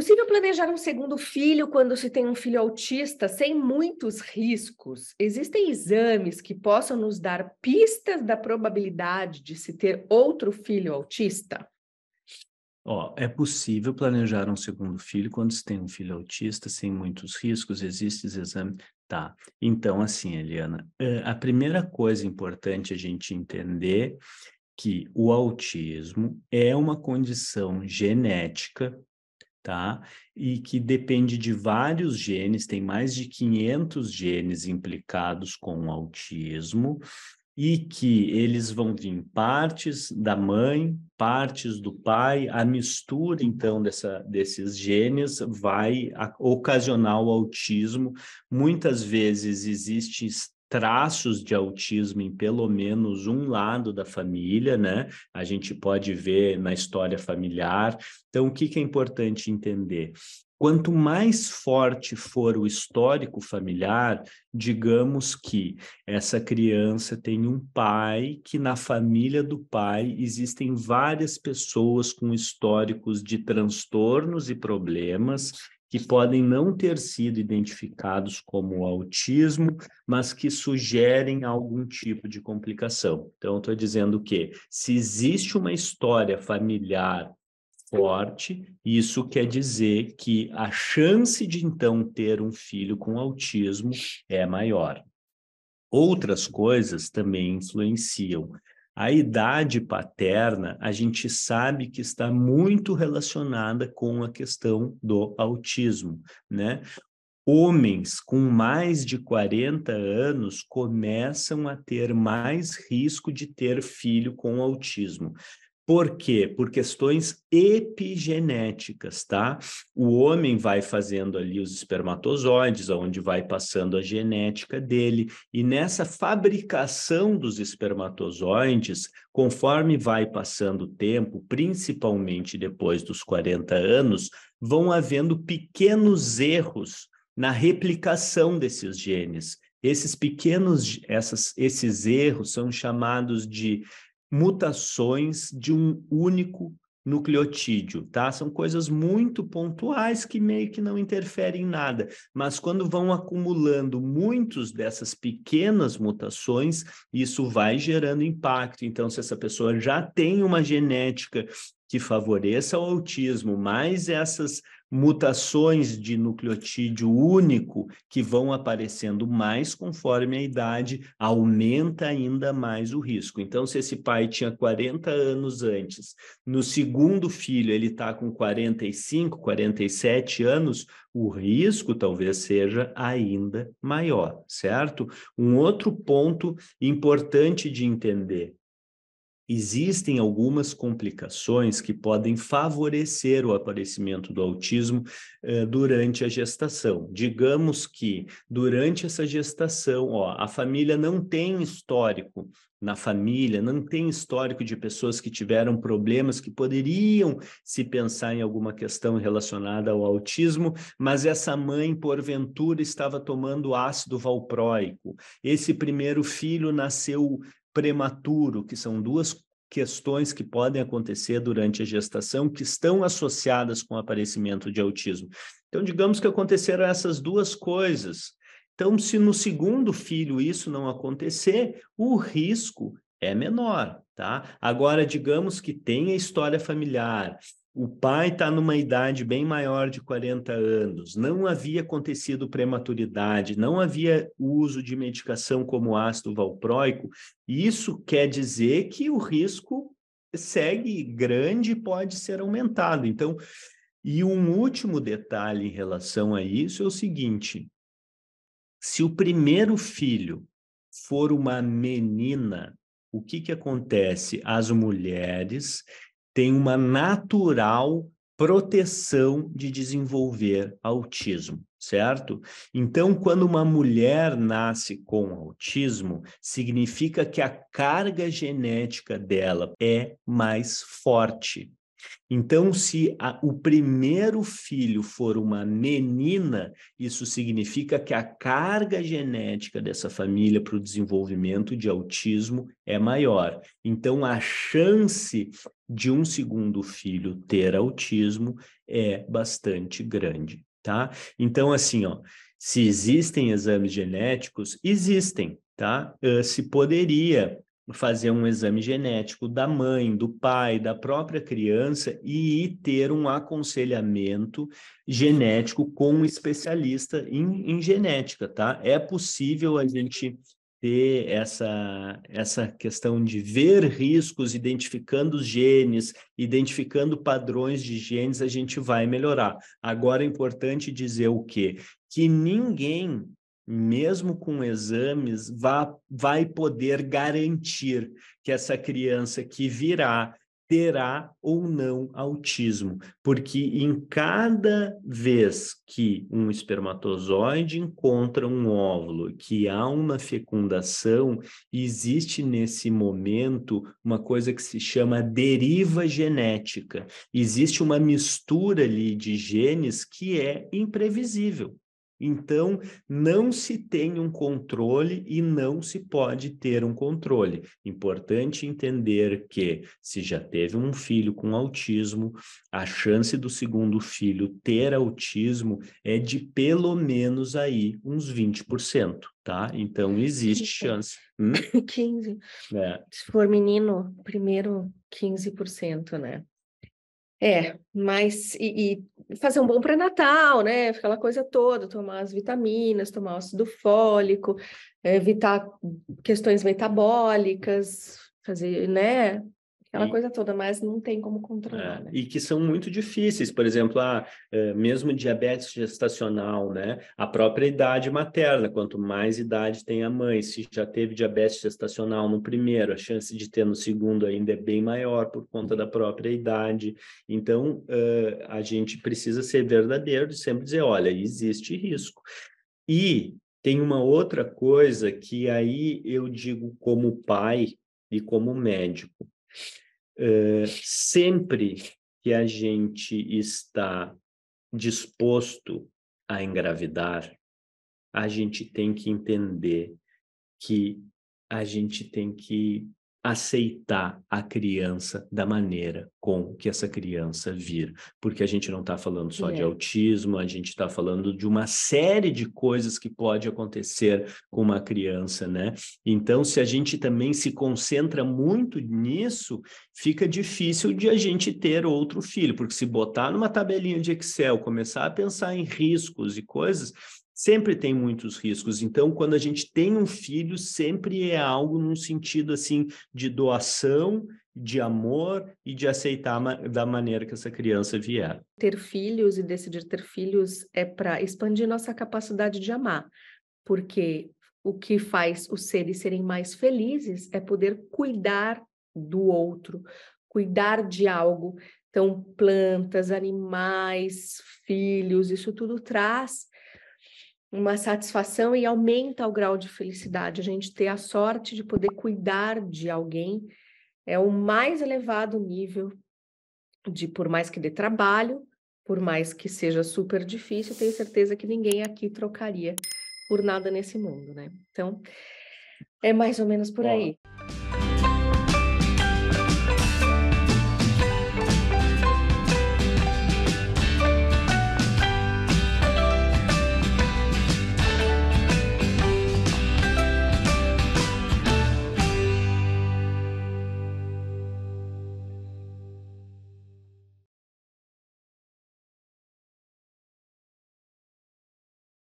possível planejar um segundo filho quando se tem um filho autista sem muitos riscos? Existem exames que possam nos dar pistas da probabilidade de se ter outro filho autista? Ó, é possível planejar um segundo filho quando se tem um filho autista sem muitos riscos? Existem exames? Tá. Então, assim, Eliana, eh, a primeira coisa importante a gente entender que o autismo é uma condição genética tá? E que depende de vários genes, tem mais de 500 genes implicados com o autismo e que eles vão vir partes da mãe, partes do pai, a mistura então dessa, desses genes vai ocasionar o autismo. Muitas vezes existe traços de autismo em pelo menos um lado da família, né? A gente pode ver na história familiar. Então, o que, que é importante entender? Quanto mais forte for o histórico familiar, digamos que essa criança tem um pai, que na família do pai existem várias pessoas com históricos de transtornos e problemas, que podem não ter sido identificados como autismo, mas que sugerem algum tipo de complicação. Então, estou dizendo que se existe uma história familiar forte, isso quer dizer que a chance de então ter um filho com autismo é maior. Outras coisas também influenciam. A idade paterna, a gente sabe que está muito relacionada com a questão do autismo, né? Homens com mais de 40 anos começam a ter mais risco de ter filho com autismo. Por quê? Por questões epigenéticas, tá? O homem vai fazendo ali os espermatozoides, onde vai passando a genética dele, e nessa fabricação dos espermatozoides, conforme vai passando o tempo, principalmente depois dos 40 anos, vão havendo pequenos erros na replicação desses genes. Esses pequenos, essas, esses erros são chamados de mutações de um único nucleotídeo, tá? São coisas muito pontuais que meio que não interferem em nada, mas quando vão acumulando muitos dessas pequenas mutações, isso vai gerando impacto. Então, se essa pessoa já tem uma genética que favoreça o autismo, mais essas mutações de nucleotídeo único que vão aparecendo mais conforme a idade, aumenta ainda mais o risco. Então, se esse pai tinha 40 anos antes, no segundo filho ele está com 45, 47 anos, o risco talvez seja ainda maior, certo? Um outro ponto importante de entender existem algumas complicações que podem favorecer o aparecimento do autismo eh, durante a gestação. Digamos que durante essa gestação, ó, a família não tem histórico na família, não tem histórico de pessoas que tiveram problemas que poderiam se pensar em alguma questão relacionada ao autismo, mas essa mãe, porventura, estava tomando ácido valproico. Esse primeiro filho nasceu prematuro, que são duas questões que podem acontecer durante a gestação que estão associadas com o aparecimento de autismo. Então, digamos que aconteceram essas duas coisas. Então, se no segundo filho isso não acontecer, o risco é menor, tá? Agora, digamos que tem a história familiar, o pai está numa idade bem maior de 40 anos, não havia acontecido prematuridade, não havia uso de medicação como ácido valproico. Isso quer dizer que o risco segue grande e pode ser aumentado. Então, e um último detalhe em relação a isso é o seguinte: se o primeiro filho for uma menina, o que, que acontece? As mulheres tem uma natural proteção de desenvolver autismo, certo? Então, quando uma mulher nasce com autismo, significa que a carga genética dela é mais forte. Então, se a, o primeiro filho for uma menina, isso significa que a carga genética dessa família para o desenvolvimento de autismo é maior. Então, a chance de um segundo filho ter autismo é bastante grande, tá? Então, assim, ó, se existem exames genéticos, existem, tá? Uh, se poderia fazer um exame genético da mãe, do pai, da própria criança e ter um aconselhamento genético com um especialista em, em genética, tá? É possível a gente ter essa, essa questão de ver riscos, identificando os genes, identificando padrões de genes, a gente vai melhorar. Agora é importante dizer o quê? Que ninguém mesmo com exames, vá, vai poder garantir que essa criança que virá terá ou não autismo, porque em cada vez que um espermatozoide encontra um óvulo, que há uma fecundação, existe nesse momento uma coisa que se chama deriva genética. Existe uma mistura ali de genes que é imprevisível. Então, não se tem um controle e não se pode ter um controle. Importante entender que, se já teve um filho com autismo, a chance do segundo filho ter autismo é de pelo menos aí uns 20%, tá? Então, existe chance. Hum? 15%. É. Se for menino, primeiro 15%, né? É, mas e, e fazer um bom pré-natal, né? Aquela coisa toda, tomar as vitaminas, tomar o ácido fólico, evitar questões metabólicas, fazer, né? aquela e, coisa toda, mas não tem como controlar. É, né? E que são muito difíceis, por exemplo, a, ah, é, mesmo diabetes gestacional, né? A própria idade materna, quanto mais idade tem a mãe, se já teve diabetes gestacional no primeiro, a chance de ter no segundo ainda é bem maior por conta da própria idade. Então, uh, a gente precisa ser verdadeiro e sempre dizer, olha, existe risco. E tem uma outra coisa que aí eu digo como pai e como médico. Eh, sempre que a gente está disposto a engravidar, a gente tem que entender que a gente tem que aceitar a criança da maneira com que essa criança vir, porque a gente não está falando só de autismo, a gente está falando de uma série de coisas que pode acontecer com uma criança, né? Então, se a gente também se concentra muito nisso, fica difícil de a gente ter outro filho, porque se botar numa tabelinha de Excel, começar a pensar em riscos e coisas, sempre tem muitos riscos. Então, quando a gente tem um filho, sempre é algo num sentido assim de doação, de amor e de aceitar da maneira que essa criança vier. Ter filhos e decidir ter filhos é para expandir nossa capacidade de amar, porque o que faz os seres serem mais felizes é poder cuidar do outro, cuidar de algo. Então, plantas, animais, filhos, isso tudo traz uma satisfação e aumenta o grau de felicidade. A gente ter a sorte de poder cuidar de alguém é o mais elevado nível de, por mais que dê trabalho, por mais que seja super difícil, tenho certeza que ninguém aqui trocaria por nada nesse mundo, né? Então, é mais ou menos por Bom. aí.